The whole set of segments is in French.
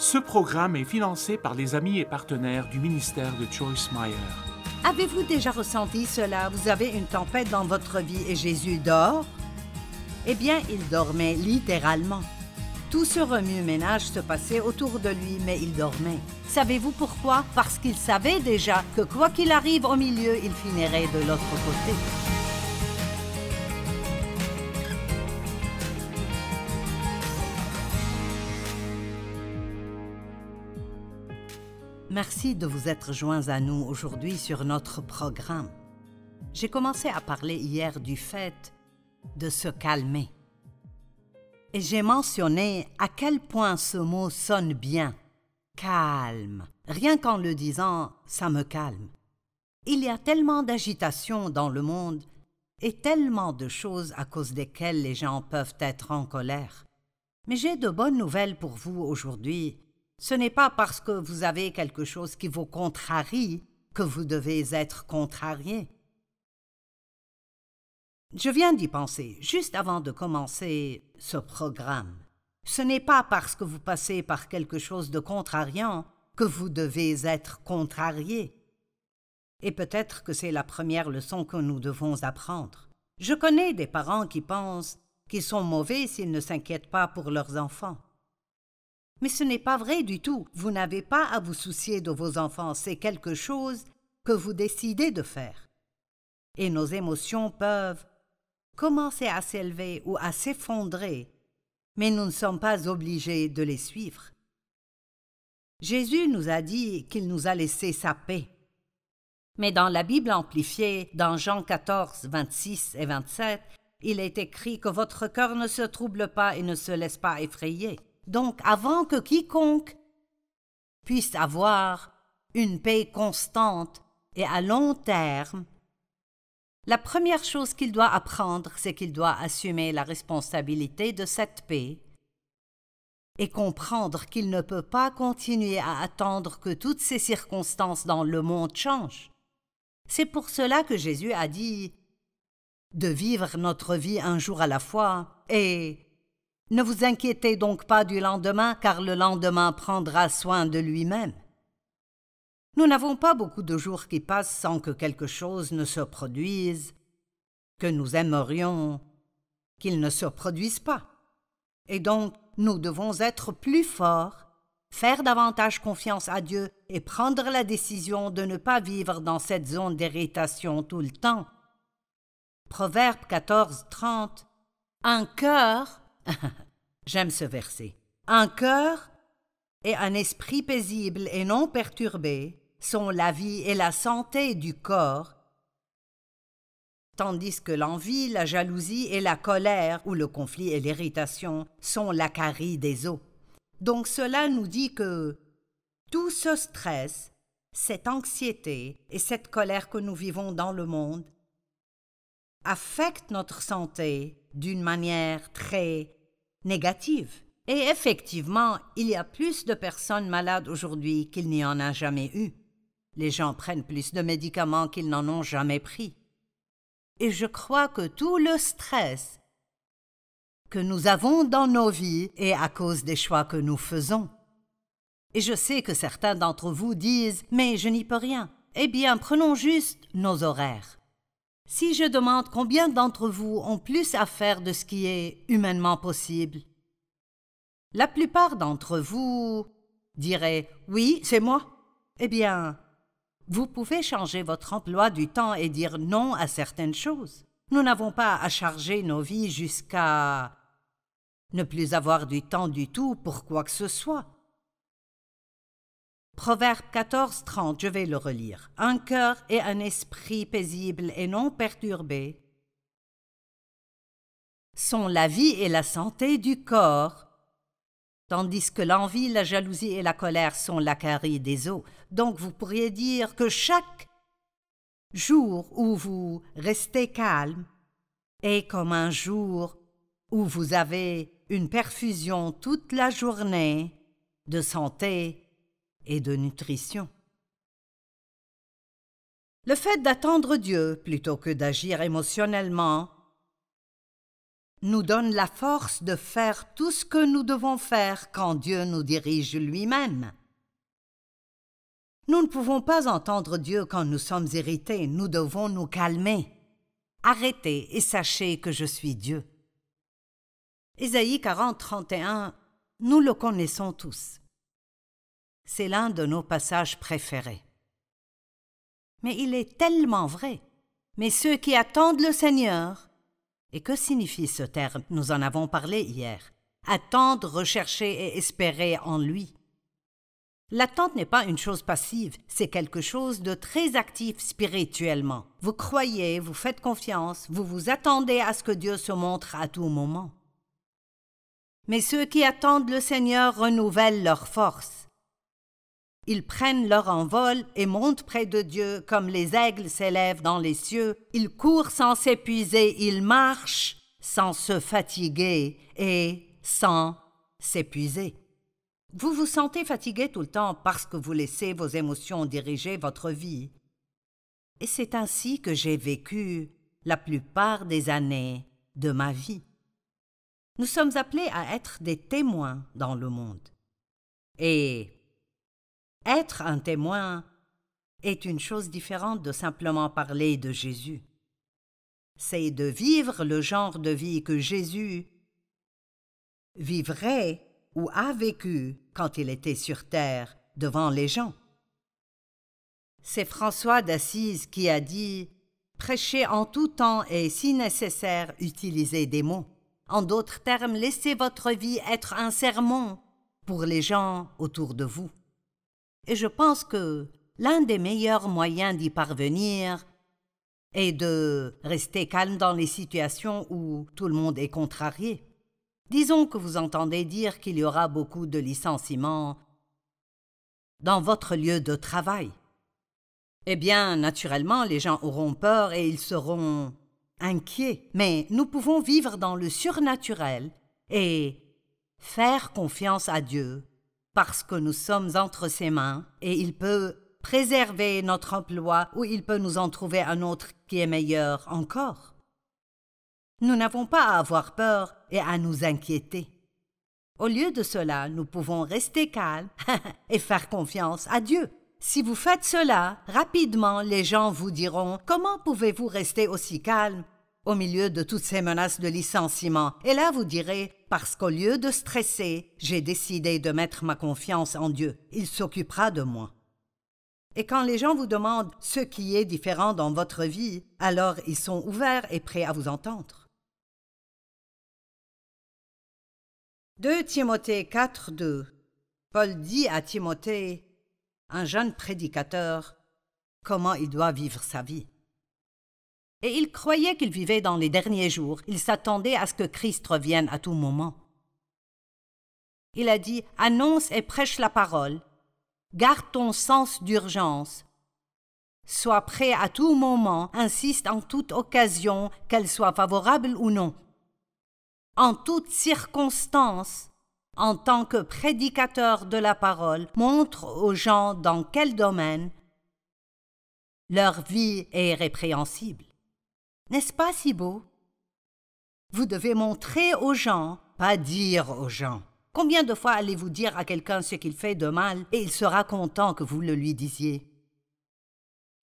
Ce programme est financé par les amis et partenaires du ministère de Joyce Meyer. Avez-vous déjà ressenti cela? Vous avez une tempête dans votre vie et Jésus dort? Eh bien, il dormait littéralement. Tout ce remue-ménage se passait autour de lui, mais il dormait. Savez-vous pourquoi? Parce qu'il savait déjà que quoi qu'il arrive au milieu, il finirait de l'autre côté. Merci de vous être joints à nous aujourd'hui sur notre programme. J'ai commencé à parler hier du fait de se calmer. Et j'ai mentionné à quel point ce mot sonne bien. Calme. Rien qu'en le disant, ça me calme. Il y a tellement d'agitation dans le monde et tellement de choses à cause desquelles les gens peuvent être en colère. Mais j'ai de bonnes nouvelles pour vous aujourd'hui ce n'est pas parce que vous avez quelque chose qui vous contrarie que vous devez être contrarié. Je viens d'y penser, juste avant de commencer ce programme. Ce n'est pas parce que vous passez par quelque chose de contrariant que vous devez être contrarié. Et peut-être que c'est la première leçon que nous devons apprendre. Je connais des parents qui pensent qu'ils sont mauvais s'ils ne s'inquiètent pas pour leurs enfants. Mais ce n'est pas vrai du tout. Vous n'avez pas à vous soucier de vos enfants, c'est quelque chose que vous décidez de faire. Et nos émotions peuvent commencer à s'élever ou à s'effondrer, mais nous ne sommes pas obligés de les suivre. Jésus nous a dit qu'il nous a laissé sa paix. Mais dans la Bible amplifiée, dans Jean 14, 26 et 27, il est écrit que votre cœur ne se trouble pas et ne se laisse pas effrayer donc avant que quiconque puisse avoir une paix constante et à long terme, la première chose qu'il doit apprendre, c'est qu'il doit assumer la responsabilité de cette paix et comprendre qu'il ne peut pas continuer à attendre que toutes ces circonstances dans le monde changent. C'est pour cela que Jésus a dit de vivre notre vie un jour à la fois et ne vous inquiétez donc pas du lendemain, car le lendemain prendra soin de lui-même. Nous n'avons pas beaucoup de jours qui passent sans que quelque chose ne se produise, que nous aimerions qu'il ne se produise pas. Et donc, nous devons être plus forts, faire davantage confiance à Dieu et prendre la décision de ne pas vivre dans cette zone d'irritation tout le temps. Proverbe 14, 30 Un cœur J'aime ce verset. Un cœur et un esprit paisible et non perturbé sont la vie et la santé du corps, tandis que l'envie, la jalousie et la colère, ou le conflit et l'irritation, sont la carie des os. Donc cela nous dit que tout ce stress, cette anxiété et cette colère que nous vivons dans le monde affectent notre santé d'une manière très négative. Et effectivement, il y a plus de personnes malades aujourd'hui qu'il n'y en a jamais eu. Les gens prennent plus de médicaments qu'ils n'en ont jamais pris. Et je crois que tout le stress que nous avons dans nos vies est à cause des choix que nous faisons. Et je sais que certains d'entre vous disent Mais je n'y peux rien. Eh bien, prenons juste nos horaires. Si je demande combien d'entre vous ont plus à faire de ce qui est humainement possible, la plupart d'entre vous diraient Oui, c'est moi. Eh bien, vous pouvez changer votre emploi du temps et dire non à certaines choses. Nous n'avons pas à charger nos vies jusqu'à ne plus avoir du temps du tout pour quoi que ce soit. Proverbe 14, 30, je vais le relire. Un cœur et un esprit paisibles et non perturbés sont la vie et la santé du corps, tandis que l'envie, la jalousie et la colère sont la carie des os. Donc vous pourriez dire que chaque jour où vous restez calme est comme un jour où vous avez une perfusion toute la journée de santé et de nutrition. Le fait d'attendre Dieu plutôt que d'agir émotionnellement nous donne la force de faire tout ce que nous devons faire quand Dieu nous dirige lui-même. Nous ne pouvons pas entendre Dieu quand nous sommes irrités, nous devons nous calmer. arrêter et sachez que je suis Dieu. Ésaïe 40, 31, nous le connaissons tous. C'est l'un de nos passages préférés. Mais il est tellement vrai. Mais ceux qui attendent le Seigneur. Et que signifie ce terme Nous en avons parlé hier. Attendre, rechercher et espérer en lui. L'attente n'est pas une chose passive, c'est quelque chose de très actif spirituellement. Vous croyez, vous faites confiance, vous vous attendez à ce que Dieu se montre à tout moment. Mais ceux qui attendent le Seigneur renouvellent leur force. Ils prennent leur envol et montent près de Dieu comme les aigles s'élèvent dans les cieux. Ils courent sans s'épuiser, ils marchent sans se fatiguer et sans s'épuiser. Vous vous sentez fatigué tout le temps parce que vous laissez vos émotions diriger votre vie. Et c'est ainsi que j'ai vécu la plupart des années de ma vie. Nous sommes appelés à être des témoins dans le monde. Et être un témoin est une chose différente de simplement parler de Jésus. C'est de vivre le genre de vie que Jésus vivrait ou a vécu quand il était sur terre devant les gens. C'est François d'Assise qui a dit Prêchez en tout temps et, si nécessaire, utilisez des mots. En d'autres termes, laissez votre vie être un sermon pour les gens autour de vous. Et je pense que l'un des meilleurs moyens d'y parvenir est de rester calme dans les situations où tout le monde est contrarié. Disons que vous entendez dire qu'il y aura beaucoup de licenciements dans votre lieu de travail. Eh bien, naturellement, les gens auront peur et ils seront inquiets, mais nous pouvons vivre dans le surnaturel et faire confiance à Dieu parce que nous sommes entre ses mains et il peut préserver notre emploi ou il peut nous en trouver un autre qui est meilleur encore. Nous n'avons pas à avoir peur et à nous inquiéter. Au lieu de cela, nous pouvons rester calmes et faire confiance à Dieu. Si vous faites cela, rapidement les gens vous diront Comment pouvez-vous rester aussi calme au milieu de toutes ces menaces de licenciement Et là, vous direz parce qu'au lieu de stresser, j'ai décidé de mettre ma confiance en Dieu. Il s'occupera de moi. Et quand les gens vous demandent ce qui est différent dans votre vie, alors ils sont ouverts et prêts à vous entendre. 2 Timothée 4, 2 Paul dit à Timothée, un jeune prédicateur, comment il doit vivre sa vie. Et ils croyaient qu'ils vivaient dans les derniers jours. Ils s'attendaient à ce que Christ revienne à tout moment. Il a dit Annonce et prêche la parole. Garde ton sens d'urgence. Sois prêt à tout moment, insiste en toute occasion, qu'elle soit favorable ou non. En toute circonstance, en tant que prédicateur de la parole, montre aux gens dans quel domaine leur vie est répréhensible. N'est-ce pas si beau Vous devez montrer aux gens, pas dire aux gens. Combien de fois allez-vous dire à quelqu'un ce qu'il fait de mal et il sera content que vous le lui disiez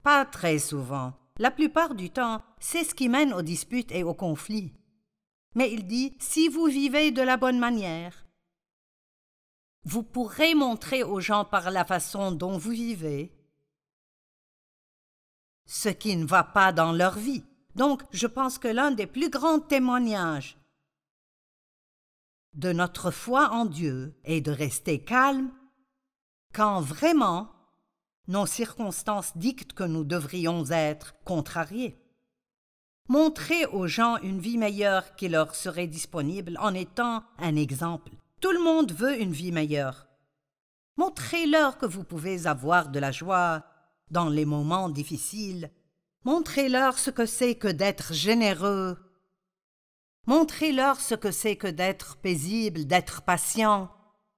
Pas très souvent. La plupart du temps, c'est ce qui mène aux disputes et aux conflits. Mais il dit si vous vivez de la bonne manière. Vous pourrez montrer aux gens par la façon dont vous vivez ce qui ne va pas dans leur vie. Donc, je pense que l'un des plus grands témoignages de notre foi en Dieu est de rester calme quand vraiment nos circonstances dictent que nous devrions être contrariés. Montrez aux gens une vie meilleure qui leur serait disponible en étant un exemple. Tout le monde veut une vie meilleure. Montrez-leur que vous pouvez avoir de la joie dans les moments difficiles Montrez-leur ce que c'est que d'être généreux. Montrez-leur ce que c'est que d'être paisible, d'être patient,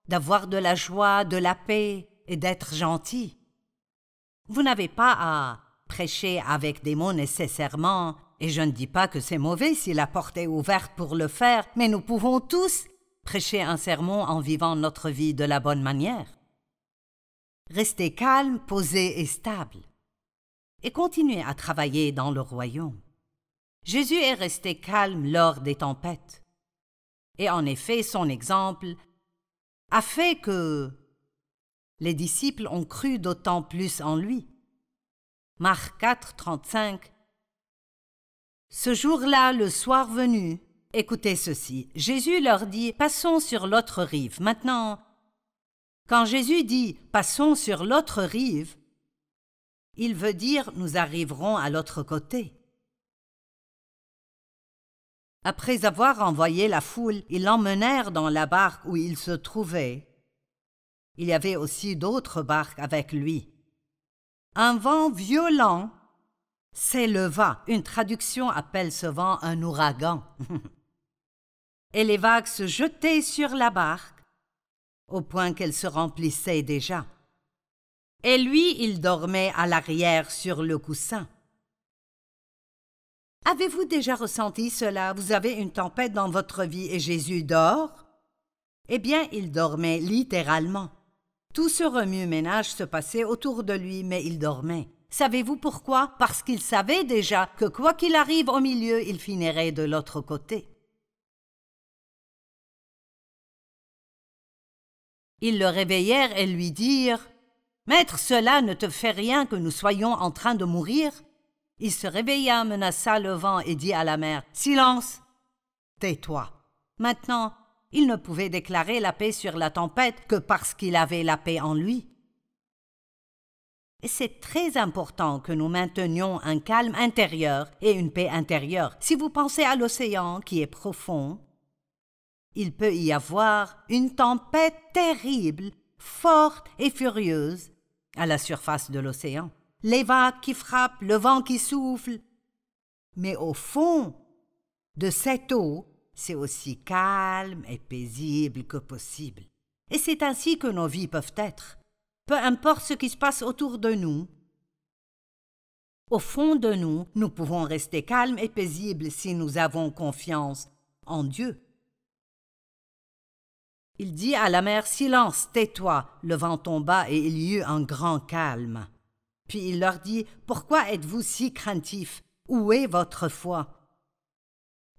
d'avoir de la joie, de la paix et d'être gentil. Vous n'avez pas à prêcher avec des mots nécessairement, et je ne dis pas que c'est mauvais si la porte est ouverte pour le faire, mais nous pouvons tous prêcher un sermon en vivant notre vie de la bonne manière. Restez calme, posé et stable et continuer à travailler dans le royaume. Jésus est resté calme lors des tempêtes. Et en effet, son exemple a fait que les disciples ont cru d'autant plus en lui. Marc 4, 35 Ce jour-là, le soir venu, écoutez ceci. Jésus leur dit, passons sur l'autre rive. Maintenant, quand Jésus dit, passons sur l'autre rive, il veut dire nous arriverons à l'autre côté. Après avoir envoyé la foule, ils l'emmenèrent dans la barque où il se trouvait. Il y avait aussi d'autres barques avec lui. Un vent violent s'éleva. Une traduction appelle ce vent un ouragan. Et les vagues se jetaient sur la barque, au point qu'elle se remplissait déjà et lui, il dormait à l'arrière sur le coussin. Avez-vous déjà ressenti cela Vous avez une tempête dans votre vie et Jésus dort Eh bien, il dormait littéralement. Tout ce remue-ménage se passait autour de lui, mais il dormait. Savez-vous pourquoi Parce qu'il savait déjà que quoi qu'il arrive au milieu, il finirait de l'autre côté. Ils le réveillèrent et lui dirent Maître, cela ne te fait rien que nous soyons en train de mourir Il se réveilla, menaça le vent et dit à la mer, Silence Tais-toi. Maintenant, il ne pouvait déclarer la paix sur la tempête que parce qu'il avait la paix en lui. Et c'est très important que nous maintenions un calme intérieur et une paix intérieure. Si vous pensez à l'océan qui est profond, il peut y avoir une tempête terrible, forte et furieuse, à la surface de l'océan, les vagues qui frappent, le vent qui souffle. Mais au fond de cette eau, c'est aussi calme et paisible que possible. Et c'est ainsi que nos vies peuvent être, peu importe ce qui se passe autour de nous. Au fond de nous, nous pouvons rester calmes et paisibles si nous avons confiance en Dieu. Il dit à la mer Silence, tais-toi. Le vent tomba et il y eut un grand calme. Puis il leur dit Pourquoi êtes-vous si craintifs Où est votre foi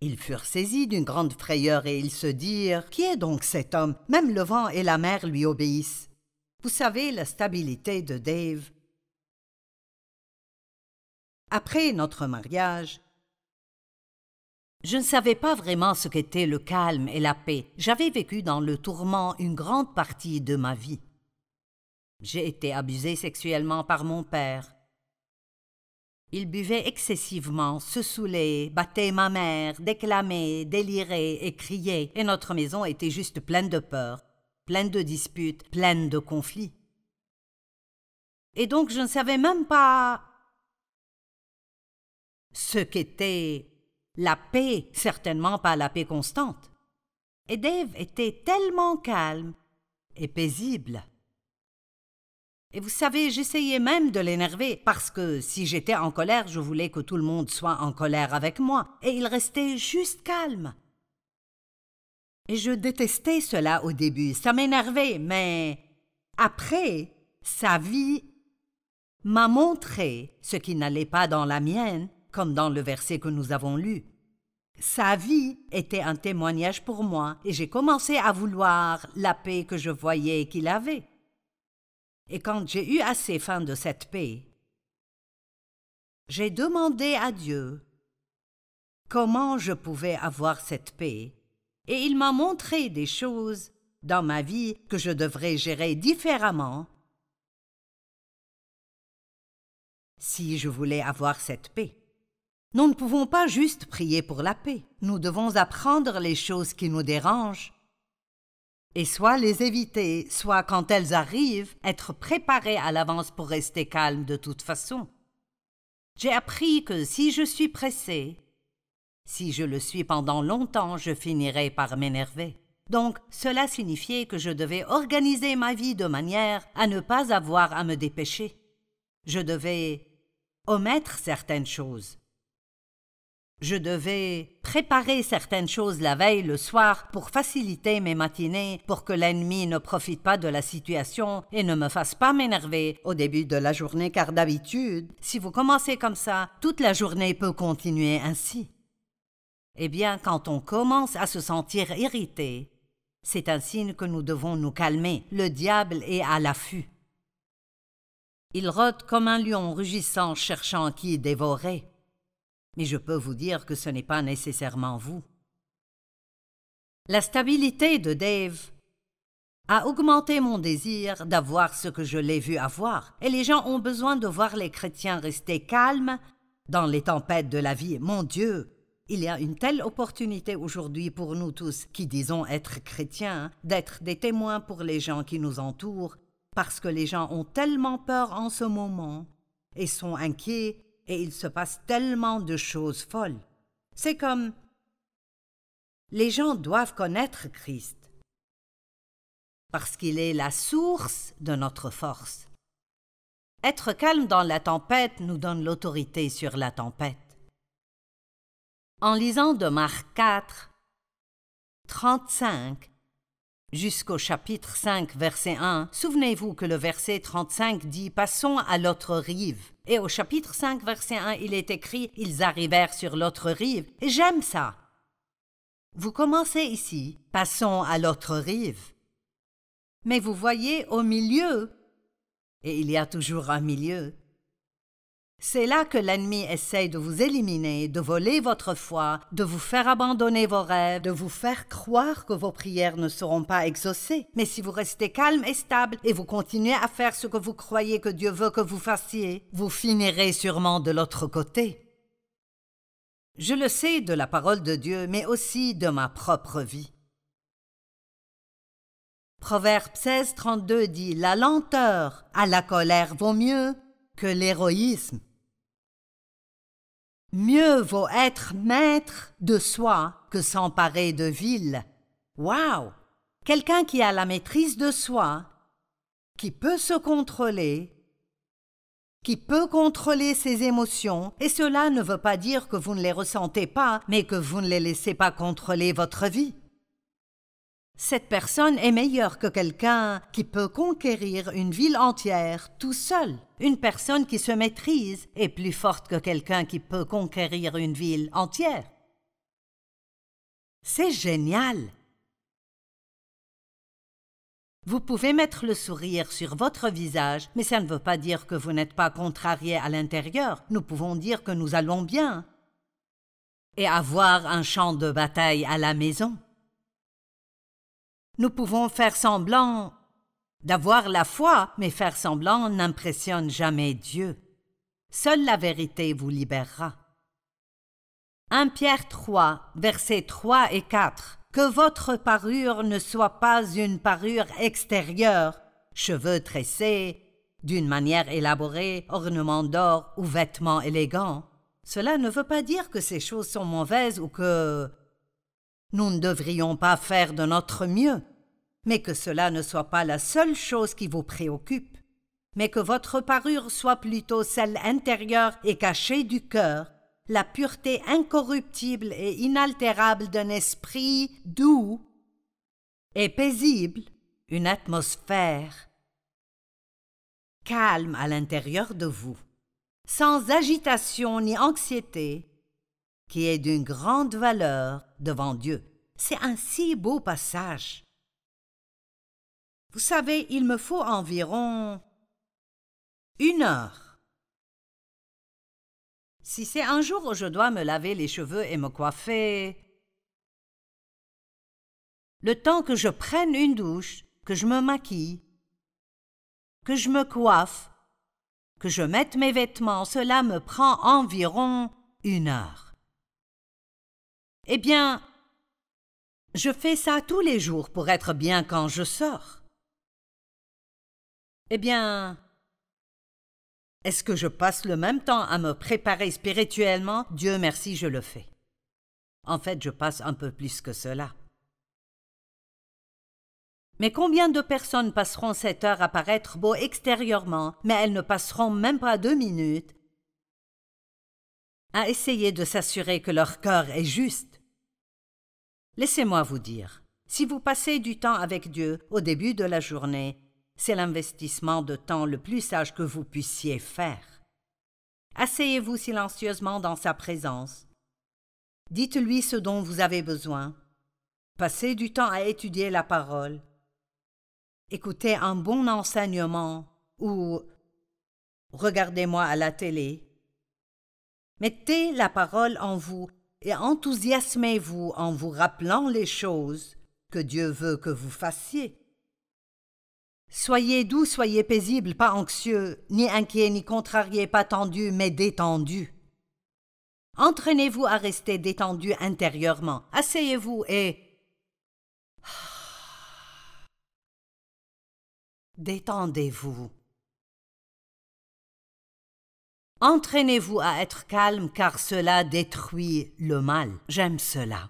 ils furent saisis d'une grande frayeur et ils se dirent Qui est donc cet homme Même le vent et la mer lui obéissent. Vous savez la stabilité de Dave. Après notre mariage, je ne savais pas vraiment ce qu'était le calme et la paix. J'avais vécu dans le tourment une grande partie de ma vie. J'ai été abusée sexuellement par mon père. Il buvait excessivement, se saoulait, battait ma mère, déclamait, délirait et criait, et notre maison était juste pleine de peur, pleine de disputes, pleine de conflits. Et donc je ne savais même pas ce qu'était la paix, certainement pas la paix constante. Et Dave était tellement calme et paisible. Et vous savez, j'essayais même de l'énerver, parce que si j'étais en colère, je voulais que tout le monde soit en colère avec moi, et il restait juste calme. Et je détestais cela au début, ça m'énervait, mais après, sa vie m'a montré ce qui n'allait pas dans la mienne, comme dans le verset que nous avons lu. Sa vie était un témoignage pour moi, et j'ai commencé à vouloir la paix que je voyais qu'il avait. Et quand j'ai eu assez faim de cette paix, j'ai demandé à Dieu comment je pouvais avoir cette paix, et il m'a montré des choses dans ma vie que je devrais gérer différemment si je voulais avoir cette paix. Nous ne pouvons pas juste prier pour la paix, nous devons apprendre les choses qui nous dérangent et soit les éviter, soit quand elles arrivent, être préparés à l'avance pour rester calme de toute façon. J'ai appris que si je suis pressé, si je le suis pendant longtemps, je finirai par m'énerver. Donc, cela signifiait que je devais organiser ma vie de manière à ne pas avoir à me dépêcher. Je devais omettre certaines choses, je devais préparer certaines choses la veille le soir pour faciliter mes matinées, pour que l'ennemi ne profite pas de la situation et ne me fasse pas m'énerver au début de la journée car d'habitude, si vous commencez comme ça, toute la journée peut continuer ainsi. Eh bien, quand on commence à se sentir irrité, c'est un signe que nous devons nous calmer. Le diable est à l'affût. Il rôde comme un lion rugissant cherchant qui dévorer mais je peux vous dire que ce n'est pas nécessairement vous. La stabilité de Dave a augmenté mon désir d'avoir ce que je l'ai vu avoir, et les gens ont besoin de voir les chrétiens rester calmes dans les tempêtes de la vie. Mon Dieu, il y a une telle opportunité aujourd'hui pour nous tous qui disons être chrétiens, hein, d'être des témoins pour les gens qui nous entourent, parce que les gens ont tellement peur en ce moment et sont inquiets et il se passe tellement de choses folles. C'est comme... Les gens doivent connaître Christ parce qu'il est la source de notre force. Être calme dans la tempête nous donne l'autorité sur la tempête. En lisant de Marc 4, 35 jusqu'au chapitre 5, verset 1, souvenez-vous que le verset 35 dit Passons à l'autre rive. Et au chapitre 5, verset 1, il est écrit Ils arrivèrent sur l'autre rive. Et j'aime ça. Vous commencez ici, passons à l'autre rive. Mais vous voyez au milieu, et il y a toujours un milieu, c'est là que l'ennemi essaye de vous éliminer, de voler votre foi, de vous faire abandonner vos rêves, de vous faire croire que vos prières ne seront pas exaucées. Mais si vous restez calme et stable et vous continuez à faire ce que vous croyez que Dieu veut que vous fassiez, vous finirez sûrement de l'autre côté. Je le sais de la parole de Dieu, mais aussi de ma propre vie. Proverbe 16, 32 dit La lenteur à la colère vaut mieux que l'héroïsme. Mieux vaut être maître de soi que s'emparer de ville. Waouh Quelqu'un qui a la maîtrise de soi, qui peut se contrôler, qui peut contrôler ses émotions, et cela ne veut pas dire que vous ne les ressentez pas, mais que vous ne les laissez pas contrôler votre vie. Cette personne est meilleure que quelqu'un qui peut conquérir une ville entière tout seul. Une personne qui se maîtrise est plus forte que quelqu'un qui peut conquérir une ville entière. C'est génial. Vous pouvez mettre le sourire sur votre visage, mais ça ne veut pas dire que vous n'êtes pas contrarié à l'intérieur. Nous pouvons dire que nous allons bien et avoir un champ de bataille à la maison. Nous pouvons faire semblant d'avoir la foi, mais faire semblant n'impressionne jamais Dieu. Seule la vérité vous libérera. 1 Pierre 3, versets 3 et 4 Que votre parure ne soit pas une parure extérieure, cheveux tressés, d'une manière élaborée, ornements d'or ou vêtements élégants. Cela ne veut pas dire que ces choses sont mauvaises ou que nous ne devrions pas faire de notre mieux mais que cela ne soit pas la seule chose qui vous préoccupe, mais que votre parure soit plutôt celle intérieure et cachée du cœur, la pureté incorruptible et inaltérable d'un esprit doux et paisible, une atmosphère calme à l'intérieur de vous, sans agitation ni anxiété, qui est d'une grande valeur devant Dieu. C'est un si beau passage. Vous savez, il me faut environ une heure. Si c'est un jour où je dois me laver les cheveux et me coiffer, le temps que je prenne une douche, que je me maquille, que je me coiffe, que je mette mes vêtements, cela me prend environ une heure. Eh bien, je fais ça tous les jours pour être bien quand je sors. Eh bien, est-ce que je passe le même temps à me préparer spirituellement Dieu merci, je le fais. En fait, je passe un peu plus que cela. Mais combien de personnes passeront cette heure à paraître beau extérieurement, mais elles ne passeront même pas deux minutes à essayer de s'assurer que leur cœur est juste Laissez-moi vous dire, si vous passez du temps avec Dieu au début de la journée, c'est l'investissement de temps le plus sage que vous puissiez faire. Asseyez-vous silencieusement dans sa présence. Dites-lui ce dont vous avez besoin. Passez du temps à étudier la parole. Écoutez un bon enseignement ou regardez-moi à la télé. Mettez la parole en vous et enthousiasmez-vous en vous rappelant les choses que Dieu veut que vous fassiez. Soyez doux, soyez paisible, pas anxieux, ni inquiet, ni contrarié, pas tendu, mais détendu. Entraînez-vous à rester détendu intérieurement. Asseyez-vous et détendez-vous. Entraînez-vous à être calme car cela détruit le mal. J'aime cela.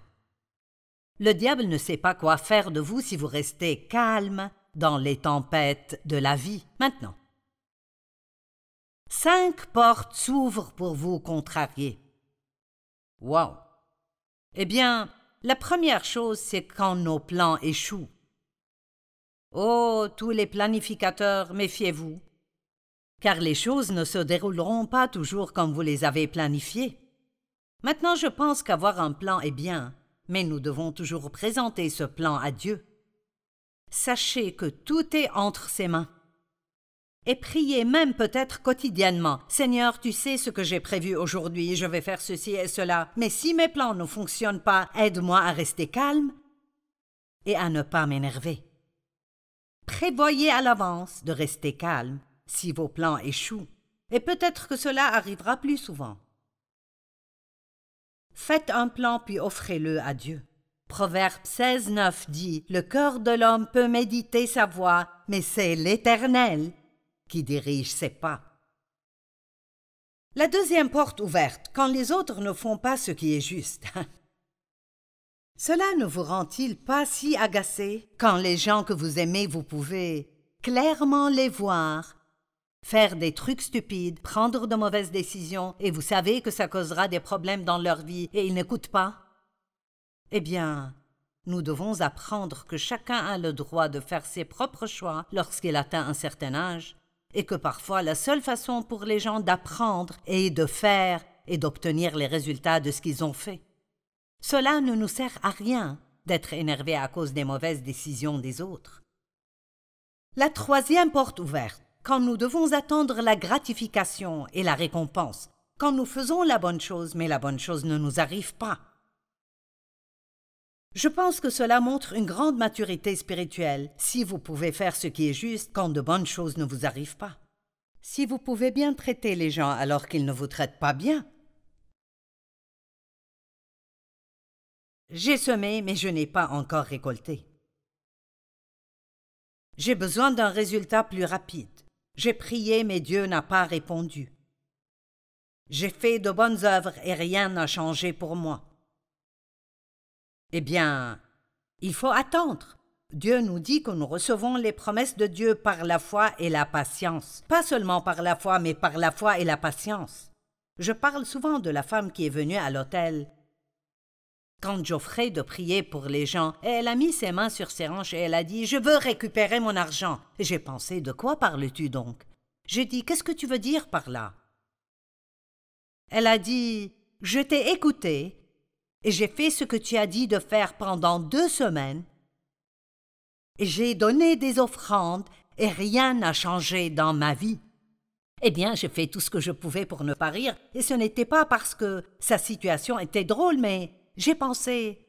Le diable ne sait pas quoi faire de vous si vous restez calme, dans les tempêtes de la vie maintenant. Cinq portes s'ouvrent pour vous contrarier. Wow! Eh bien, la première chose, c'est quand nos plans échouent. Oh, tous les planificateurs, méfiez-vous, car les choses ne se dérouleront pas toujours comme vous les avez planifiées. Maintenant, je pense qu'avoir un plan est bien, mais nous devons toujours présenter ce plan à Dieu. Sachez que tout est entre ses mains. Et priez même peut-être quotidiennement. Seigneur, tu sais ce que j'ai prévu aujourd'hui, je vais faire ceci et cela, mais si mes plans ne fonctionnent pas, aide-moi à rester calme et à ne pas m'énerver. Prévoyez à l'avance de rester calme si vos plans échouent, et peut-être que cela arrivera plus souvent. Faites un plan puis offrez-le à Dieu. Proverbe 16:9 dit Le cœur de l'homme peut méditer sa voix, mais c'est l'Éternel qui dirige ses pas. La deuxième porte ouverte, quand les autres ne font pas ce qui est juste. Cela ne vous rend-il pas si agacé quand les gens que vous aimez, vous pouvez clairement les voir faire des trucs stupides, prendre de mauvaises décisions, et vous savez que ça causera des problèmes dans leur vie, et ils n'écoutent pas eh bien, nous devons apprendre que chacun a le droit de faire ses propres choix lorsqu'il atteint un certain âge, et que parfois la seule façon pour les gens d'apprendre et de faire est d'obtenir les résultats de ce qu'ils ont fait. Cela ne nous sert à rien d'être énervé à cause des mauvaises décisions des autres. La troisième porte ouverte, quand nous devons attendre la gratification et la récompense, quand nous faisons la bonne chose mais la bonne chose ne nous arrive pas, je pense que cela montre une grande maturité spirituelle, si vous pouvez faire ce qui est juste quand de bonnes choses ne vous arrivent pas. Si vous pouvez bien traiter les gens alors qu'ils ne vous traitent pas bien. J'ai semé, mais je n'ai pas encore récolté. J'ai besoin d'un résultat plus rapide. J'ai prié, mais Dieu n'a pas répondu. J'ai fait de bonnes œuvres et rien n'a changé pour moi. Eh bien, il faut attendre. Dieu nous dit que nous recevons les promesses de Dieu par la foi et la patience. Pas seulement par la foi, mais par la foi et la patience. Je parle souvent de la femme qui est venue à l'hôtel. Quand j'offrais de prier pour les gens, elle a mis ses mains sur ses hanches et elle a dit Je veux récupérer mon argent. J'ai pensé De quoi parles-tu donc J'ai dit Qu'est-ce que tu veux dire par là Elle a dit Je t'ai écouté et j'ai fait ce que tu as dit de faire pendant deux semaines. Et j'ai donné des offrandes et rien n'a changé dans ma vie. Eh bien, j'ai fait tout ce que je pouvais pour ne pas rire, et ce n'était pas parce que sa situation était drôle, mais j'ai pensé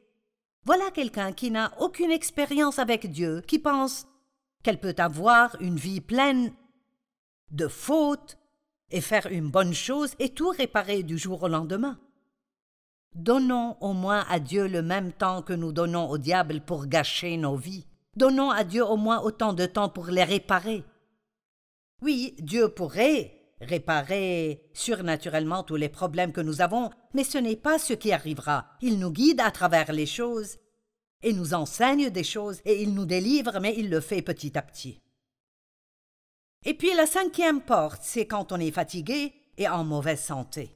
voilà quelqu'un qui n'a aucune expérience avec Dieu, qui pense qu'elle peut avoir une vie pleine de fautes et faire une bonne chose et tout réparer du jour au lendemain. Donnons au moins à Dieu le même temps que nous donnons au diable pour gâcher nos vies. Donnons à Dieu au moins autant de temps pour les réparer. Oui, Dieu pourrait réparer surnaturellement tous les problèmes que nous avons, mais ce n'est pas ce qui arrivera. Il nous guide à travers les choses, et nous enseigne des choses, et il nous délivre, mais il le fait petit à petit. Et puis la cinquième porte, c'est quand on est fatigué et en mauvaise santé.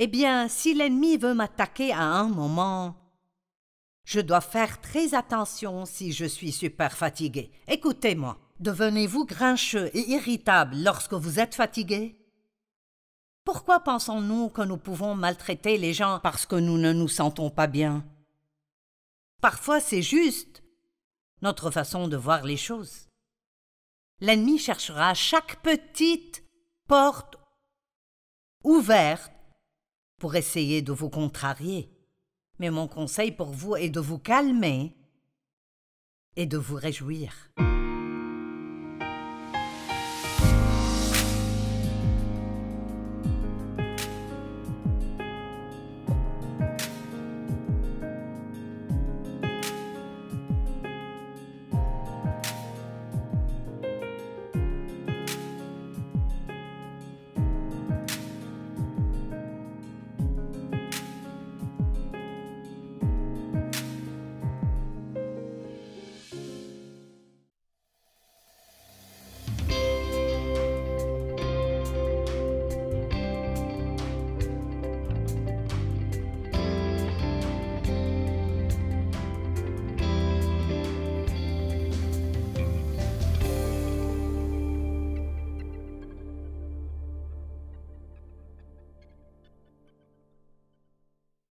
Eh bien, si l'ennemi veut m'attaquer à un moment, je dois faire très attention si je suis super fatigué. Écoutez-moi, devenez-vous grincheux et irritable lorsque vous êtes fatigué Pourquoi pensons-nous que nous pouvons maltraiter les gens parce que nous ne nous sentons pas bien Parfois, c'est juste notre façon de voir les choses. L'ennemi cherchera chaque petite porte ouverte pour essayer de vous contrarier. Mais mon conseil pour vous est de vous calmer et de vous réjouir.